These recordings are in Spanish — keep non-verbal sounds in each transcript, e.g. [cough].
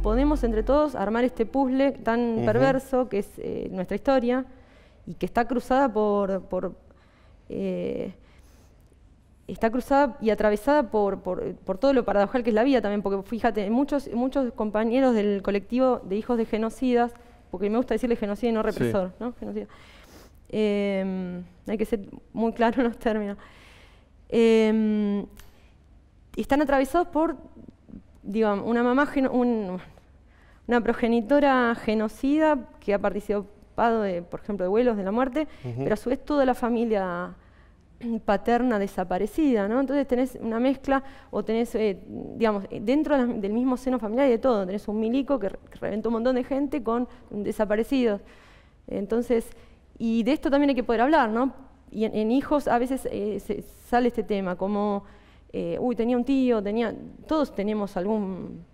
podemos entre todos armar este puzzle tan perverso que es eh, nuestra historia y que está cruzada por... Eh, está cruzada y atravesada por, todo lo paradojal que es la vida también, porque fíjate, muchos, muchos compañeros del colectivo de hijos de genocidas, porque me gusta decirle genocida y no represor, ¿no? Genocida. Em, hay que ser muy claro en los términos. Em, están atravesados por digamos, una mamá, una progenitora genocida que ha participado, de, por ejemplo, de vuelos de la muerte, pero a su vez toda la familia paterna desaparecida, ¿no? Entonces tenés una mezcla o tenés, eh, digamos, dentro del mismo seno familiar y de todo, tenés un milico que, reventó un montón de gente con desaparecidos. Entonces, y de esto también hay que poder hablar, ¿no? Y en, hijos a veces eh, sale este tema, como eh, uy, tenía un tío, tenía, todos tenemos algún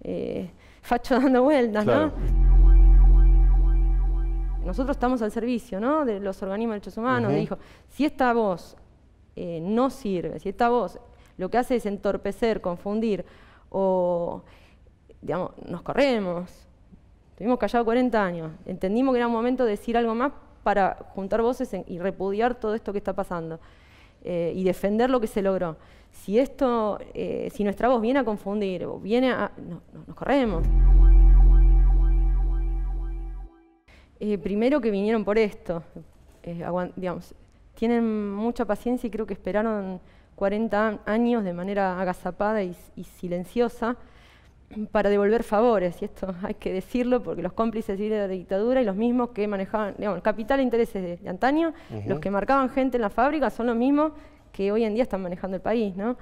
eh, facho [laughs] dando vueltas, ¿no? Nosotros estamos al servicio ¿no? de los organismos de derechos humanos. Dijo, si esta voz eh, no sirve, si esta voz lo que hace es entorpecer, confundir o, digamos, nos corremos. Estuvimos callados 40 años. Entendimos que era un momento de decir algo más para juntar voces y repudiar todo esto que está pasando. Eh, y defender lo que se logró. Si esto, eh, si nuestra voz viene a confundir viene a... nos corremos. Eh, primero que vinieron por esto, tienen mucha paciencia y creo que esperaron 40 años de manera agazapada y silenciosa para devolver favores, y esto hay que decirlo porque los cómplices de la dictadura y los mismos que manejaban, digamos, el capital e intereses de, antaño, los que marcaban gente en la fábrica son los mismos que hoy en día están manejando el país, ¿no?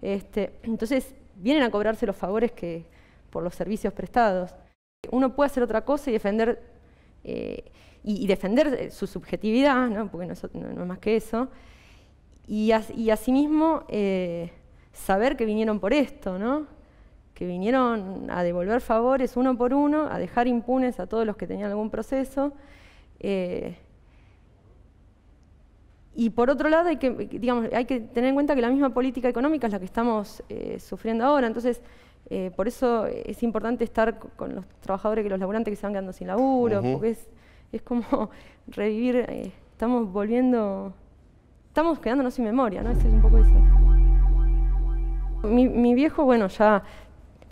Este, entonces, vienen a cobrarse los favores que, por los servicios prestados. Uno puede hacer otra cosa y defender, eh, y, defender eh, su subjetividad, ¿no? porque no es, más que eso, y, asimismo eh, saber que vinieron por esto, ¿no? vinieron a devolver favores uno por uno, a dejar impunes a todos los que tenían algún proceso. Eh, y por otro lado, hay que, digamos, hay que tener en cuenta que la misma política económica es la que estamos eh, sufriendo ahora. Entonces, eh, por eso es importante estar con los trabajadores, que los laburantes que se van quedando sin laburo, porque es, como [laughs] revivir, estamos volviendo, estamos quedándonos sin memoria, ¿no? Es un poco eso. Mi, mi viejo, bueno, ya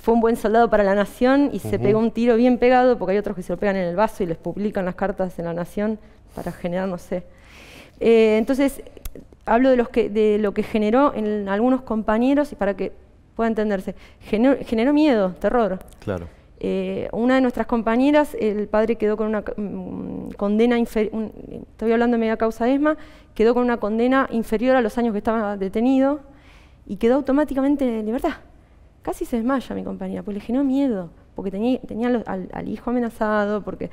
fue un buen soldado para la nación y se pegó un tiro bien pegado, porque hay otros que se lo pegan en el vaso y les publican las cartas en la nación para generar, no sé. Eh, entonces, hablo de, los que, de lo que generó en algunos compañeros y para que pueda entenderse. Generó, miedo, terror. Claro. Eh, una de nuestras compañeras, el padre quedó con una mm, condena inferior, estoy hablando de media causa ESMA, quedó con una condena inferior a los años que estaba detenido y quedó automáticamente en libertad. Casi se desmaya mi compañera, pues le generó miedo, porque tenía, al, hijo amenazado, porque,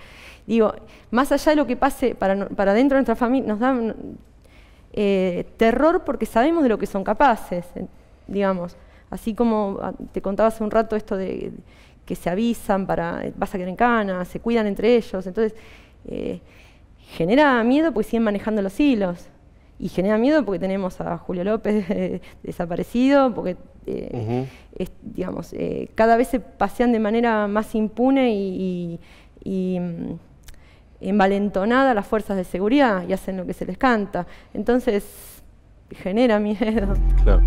digo, más allá de lo que pase para, dentro de nuestra familia, nos da eh, terror porque sabemos de lo que son capaces, eh, digamos. Así como ah, te contaba hace un rato esto de que se avisan para, eh, vas a quedar en cana, se cuidan entre ellos, entonces genera miedo porque siguen manejando los hilos y genera miedo porque tenemos a Julio López [laughs] eh, desaparecido, porque eh, digamos, eh, cada vez se pasean de manera más impune y, mm, envalentonada las fuerzas de seguridad y hacen lo que se les canta. Entonces genera [laughs] miedo. Claro.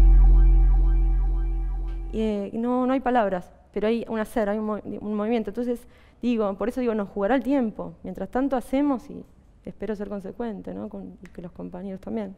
no, no hay palabras, pero hay un hacer, hay un, movimiento. Entonces digo, por eso digo, nos jugará el tiempo. Mientras tanto hacemos y espero ser consecuente, ¿no? Con que los compañeros también.